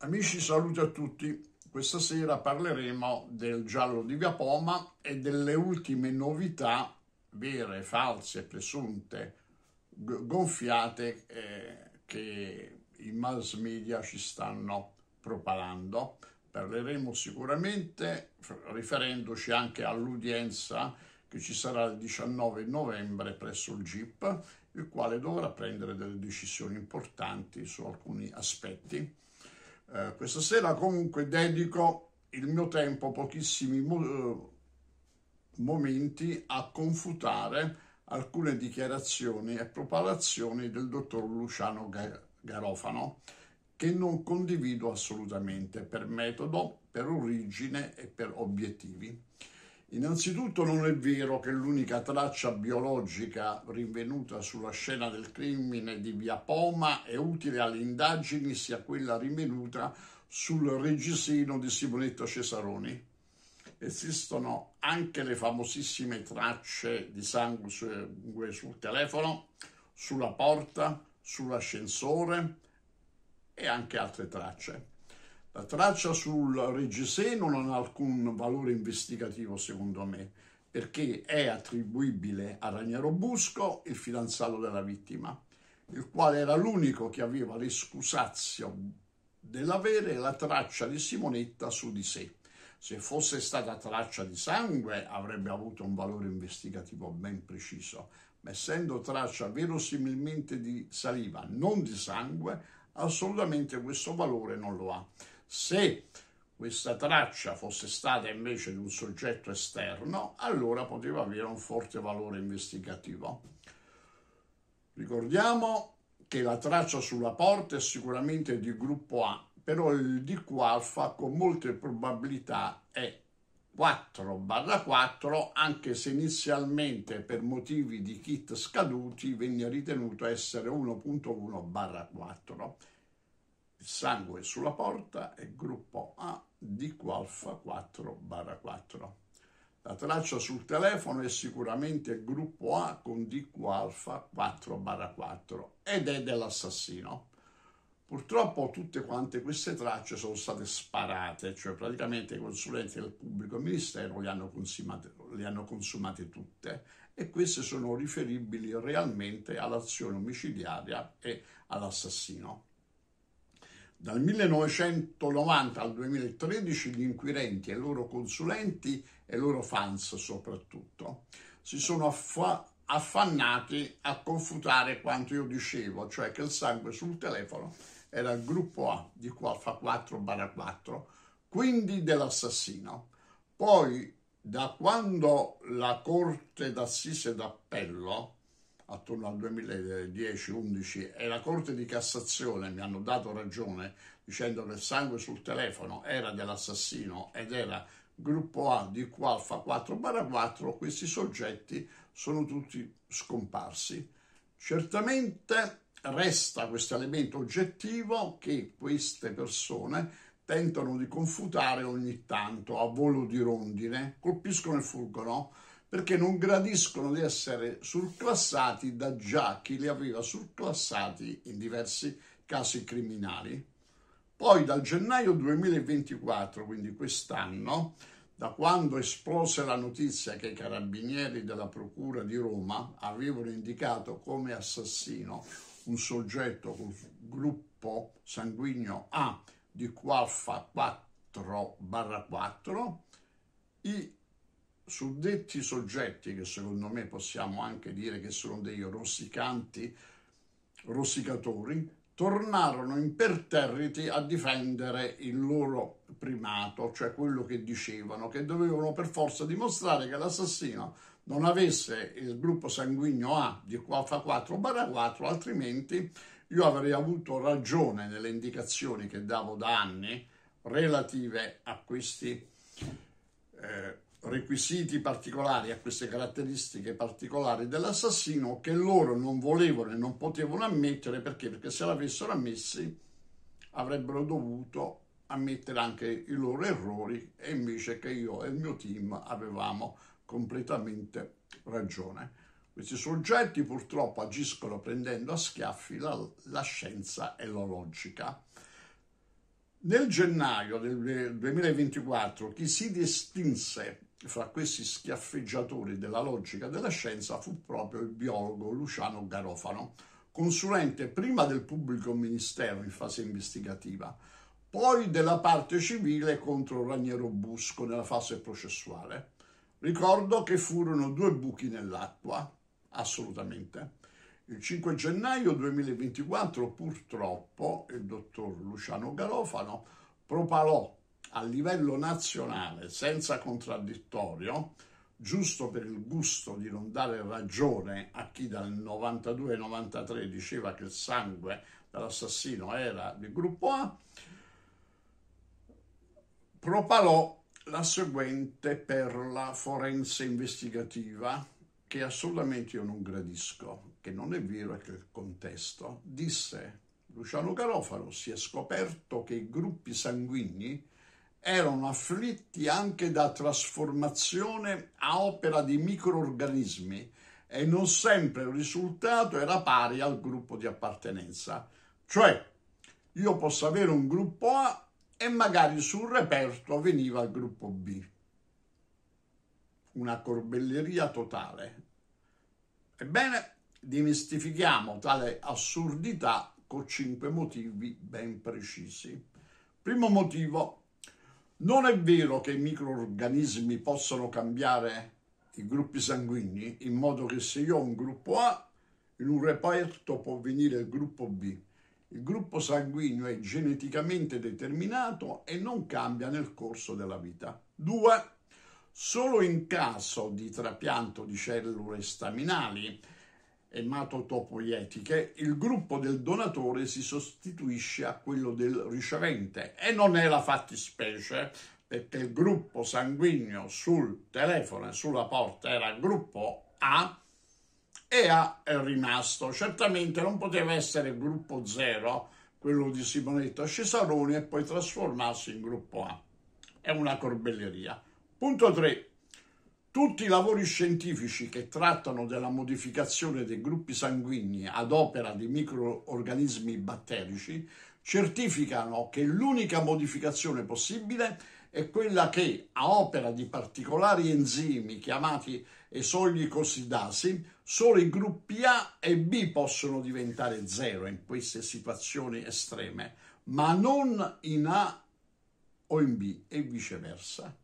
Amici, saluti a tutti. Questa sera parleremo del giallo di Via Poma e delle ultime novità, vere, false, presunte, gonfiate, eh, che i mass media ci stanno propalando. Parleremo sicuramente, riferendoci anche all'udienza che ci sarà il 19 novembre presso il GIP, il quale dovrà prendere delle decisioni importanti su alcuni aspetti eh, questa sera comunque dedico il mio tempo, pochissimi mo eh, momenti, a confutare alcune dichiarazioni e propalazioni del dottor Luciano Garofano che non condivido assolutamente per metodo, per origine e per obiettivi. Innanzitutto non è vero che l'unica traccia biologica rinvenuta sulla scena del crimine di Via Poma e utile alle indagini sia quella rinvenuta sul reggiseno di Simonetto Cesaroni. Esistono anche le famosissime tracce di sangue eh, sul telefono, sulla porta, sull'ascensore e anche altre tracce traccia sul reggiseno non ha alcun valore investigativo secondo me, perché è attribuibile a Ragnaro Busco, il fidanzato della vittima, il quale era l'unico che aveva l'escusazio dell'avere la traccia di Simonetta su di sé. Se fosse stata traccia di sangue avrebbe avuto un valore investigativo ben preciso, ma essendo traccia verosimilmente di saliva, non di sangue, assolutamente questo valore non lo ha. Se questa traccia fosse stata invece di un soggetto esterno, allora poteva avere un forte valore investigativo. Ricordiamo che la traccia sulla porta è sicuramente di gruppo A, però il DQ alfa con molte probabilità è 4-4 anche se inizialmente per motivi di kit scaduti venne ritenuto essere 1.1-4. Il sangue sulla porta è gruppo A di Qualfa 4-4. barra La traccia sul telefono è sicuramente gruppo A con DQ alfa 4-4 ed è dell'assassino. Purtroppo tutte quante queste tracce sono state sparate, cioè praticamente i consulenti del pubblico ministero le hanno le hanno consumate tutte e queste sono riferibili realmente all'azione omicidiaria e all'assassino. Dal 1990 al 2013 gli inquirenti e i loro consulenti e i loro fans soprattutto si sono affa affannati a confutare quanto io dicevo, cioè che il sangue sul telefono era il gruppo A di Qualfa 4 4, quindi dell'assassino. Poi, da quando la Corte d'Assise d'Appello attorno al 2010-11 e la Corte di Cassazione mi hanno dato ragione dicendo che il sangue sul telefono era dell'assassino ed era gruppo A di Qualfa 4-4, questi soggetti sono tutti scomparsi. Certamente resta questo elemento oggettivo che queste persone tentano di confutare ogni tanto a volo di rondine, colpiscono e fuggono perché non gradiscono di essere surclassati da già chi li aveva surclassati in diversi casi criminali. Poi dal gennaio 2024, quindi quest'anno, da quando esplose la notizia che i carabinieri della Procura di Roma avevano indicato come assassino un soggetto col gruppo sanguigno A di Qualfa 4-4, i suddetti soggetti, che secondo me possiamo anche dire che sono dei rossicanti, rossicatori, tornarono imperterriti a difendere il loro primato, cioè quello che dicevano, che dovevano per forza dimostrare che l'assassino non avesse il gruppo sanguigno A di fa 4 barra 4, altrimenti io avrei avuto ragione nelle indicazioni che davo da anni relative a questi eh, requisiti particolari, a queste caratteristiche particolari dell'assassino che loro non volevano e non potevano ammettere perché? Perché se l'avessero ammessi avrebbero dovuto ammettere anche i loro errori e invece che io e il mio team avevamo completamente ragione. Questi soggetti purtroppo agiscono prendendo a schiaffi la, la scienza e la logica. Nel gennaio del 2024 chi si distinse fra questi schiaffeggiatori della logica della scienza fu proprio il biologo Luciano Garofano, consulente prima del pubblico ministero in fase investigativa, poi della parte civile contro Raniero Busco nella fase processuale. Ricordo che furono due buchi nell'acqua, assolutamente. Il 5 gennaio 2024 purtroppo il dottor Luciano Garofano propalò a livello nazionale senza contraddittorio, giusto per il gusto di non dare ragione a chi dal 92-93 diceva che il sangue dell'assassino era del gruppo A, propalò la seguente perla forense investigativa che assolutamente io non gradisco, che non è vero e che il contesto, disse Luciano Garofalo si è scoperto che i gruppi sanguigni erano afflitti anche da trasformazione a opera di microorganismi e non sempre il risultato era pari al gruppo di appartenenza. Cioè, io posso avere un gruppo A e magari sul reperto veniva il gruppo B. Una corbelleria totale. Ebbene, dimistifichiamo tale assurdità con cinque motivi ben precisi. Primo motivo, non è vero che i microorganismi possono cambiare i gruppi sanguigni in modo che se io ho un gruppo A, in un reparto può venire il gruppo B. Il gruppo sanguigno è geneticamente determinato e non cambia nel corso della vita. 2. Solo in caso di trapianto di cellule staminali ematotopoietiche, il gruppo del donatore si sostituisce a quello del ricevente e non è la fattispecie perché il gruppo sanguigno sul telefono e sulla porta era gruppo A e A è rimasto. Certamente non poteva essere gruppo 0, quello di Simonetta Cesaroni, e poi trasformarsi in gruppo A. È una corbelleria. Punto 3. Tutti i lavori scientifici che trattano della modificazione dei gruppi sanguigni ad opera di microorganismi batterici certificano che l'unica modificazione possibile è quella che, a opera di particolari enzimi chiamati esogli cossidasi, solo i gruppi A e B possono diventare zero in queste situazioni estreme, ma non in A o in B e viceversa.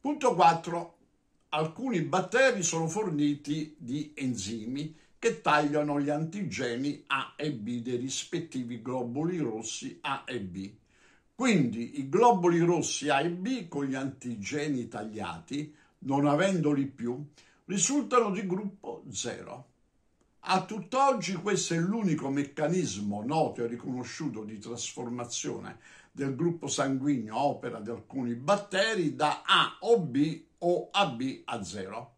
Punto 4 alcuni batteri sono forniti di enzimi che tagliano gli antigeni A e B dei rispettivi globuli rossi A e B. Quindi i globuli rossi A e B con gli antigeni tagliati, non avendoli più, risultano di gruppo 0. A tutt'oggi questo è l'unico meccanismo noto e riconosciuto di trasformazione del gruppo sanguigno opera di alcuni batteri da A o B o AB a zero.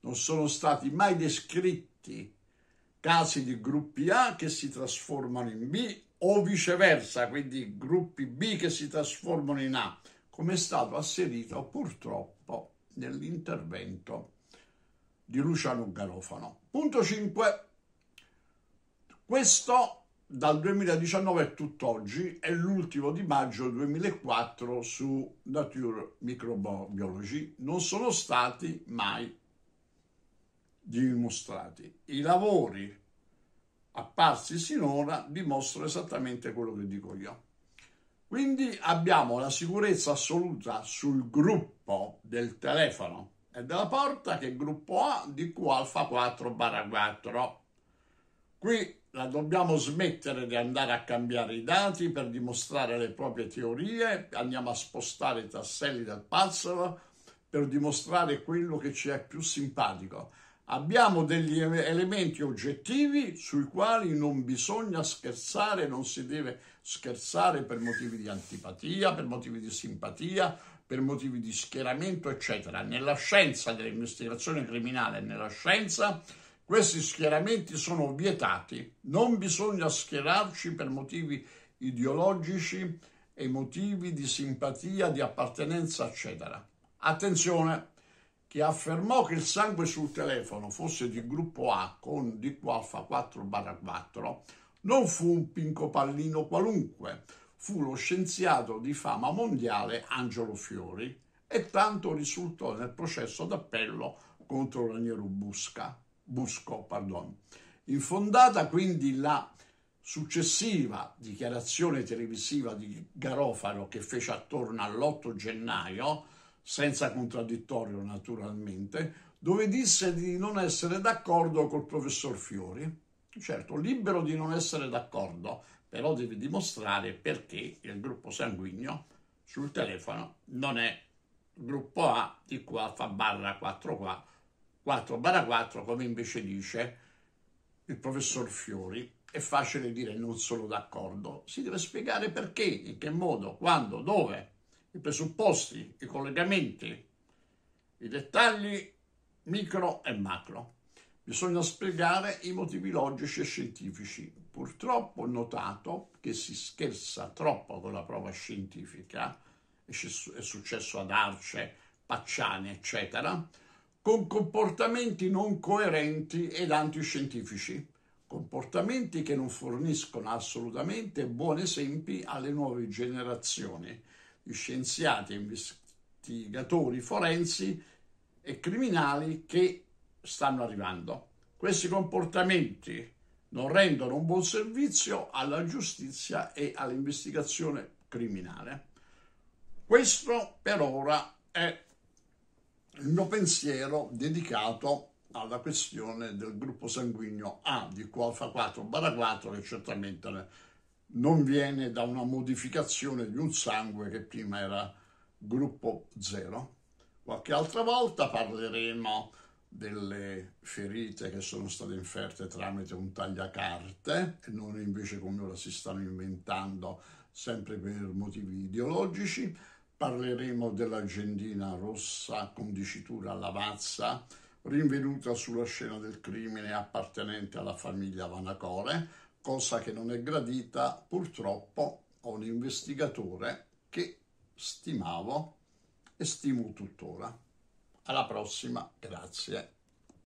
Non sono stati mai descritti casi di gruppi A che si trasformano in B o viceversa, quindi gruppi B che si trasformano in A, come è stato asserito purtroppo nell'intervento di Luciano Garofano. Punto 5. Questo dal 2019 a tutt'oggi è l'ultimo di maggio 2004 su Nature Microbiology, non sono stati mai dimostrati. I lavori apparsi sinora dimostrano esattamente quello che dico io. Quindi abbiamo la sicurezza assoluta sul gruppo del telefono e della porta che è gruppo A di Q alfa 4 barra 4. Qui la dobbiamo smettere di andare a cambiare i dati per dimostrare le proprie teorie, andiamo a spostare i tasselli del puzzle per dimostrare quello che ci è più simpatico. Abbiamo degli elementi oggettivi sui quali non bisogna scherzare, non si deve scherzare per motivi di antipatia, per motivi di simpatia, per motivi di schieramento, eccetera. Nella scienza dell'investigazione criminale, nella scienza questi schieramenti sono vietati, non bisogna schierarci per motivi ideologici emotivi, di simpatia, di appartenenza, eccetera. Attenzione, chi affermò che il sangue sul telefono fosse di gruppo A con DQ alfa 4-4 non fu un pinco pallino qualunque, fu lo scienziato di fama mondiale Angelo Fiori e tanto risultò nel processo d'appello contro Raniero Busca. Busco, pardon. Infondata quindi la successiva dichiarazione televisiva di Garofalo che fece attorno all'8 gennaio, senza contraddittorio naturalmente, dove disse di non essere d'accordo col professor Fiori. Certo, libero di non essere d'accordo, però deve dimostrare perché il gruppo sanguigno sul telefono non è gruppo A di qua fa barra 4 qua 4 barra 4, come invece dice il professor Fiori, è facile dire non sono d'accordo, si deve spiegare perché, in che modo, quando, dove, i presupposti, i collegamenti, i dettagli micro e macro. Bisogna spiegare i motivi logici e scientifici. Purtroppo ho notato che si scherza troppo con la prova scientifica, è successo ad Arce, Pacciani, eccetera, con comportamenti non coerenti ed antiscientifici, comportamenti che non forniscono assolutamente buoni esempi alle nuove generazioni di scienziati, investigatori forensi e criminali che stanno arrivando. Questi comportamenti non rendono un buon servizio alla giustizia e all'investigazione criminale. Questo per ora è il mio pensiero dedicato alla questione del gruppo sanguigno A di Qualfa 4 barra 4 che certamente non viene da una modificazione di un sangue che prima era gruppo 0. Qualche altra volta parleremo delle ferite che sono state inferte tramite un tagliacarte e non invece come ora si stanno inventando sempre per motivi ideologici Parleremo dell'agendina rossa con dicitura Lavazza, rinvenuta sulla scena del crimine appartenente alla famiglia Vanacore, cosa che non è gradita purtroppo a un investigatore che stimavo e stimo tuttora. Alla prossima, grazie.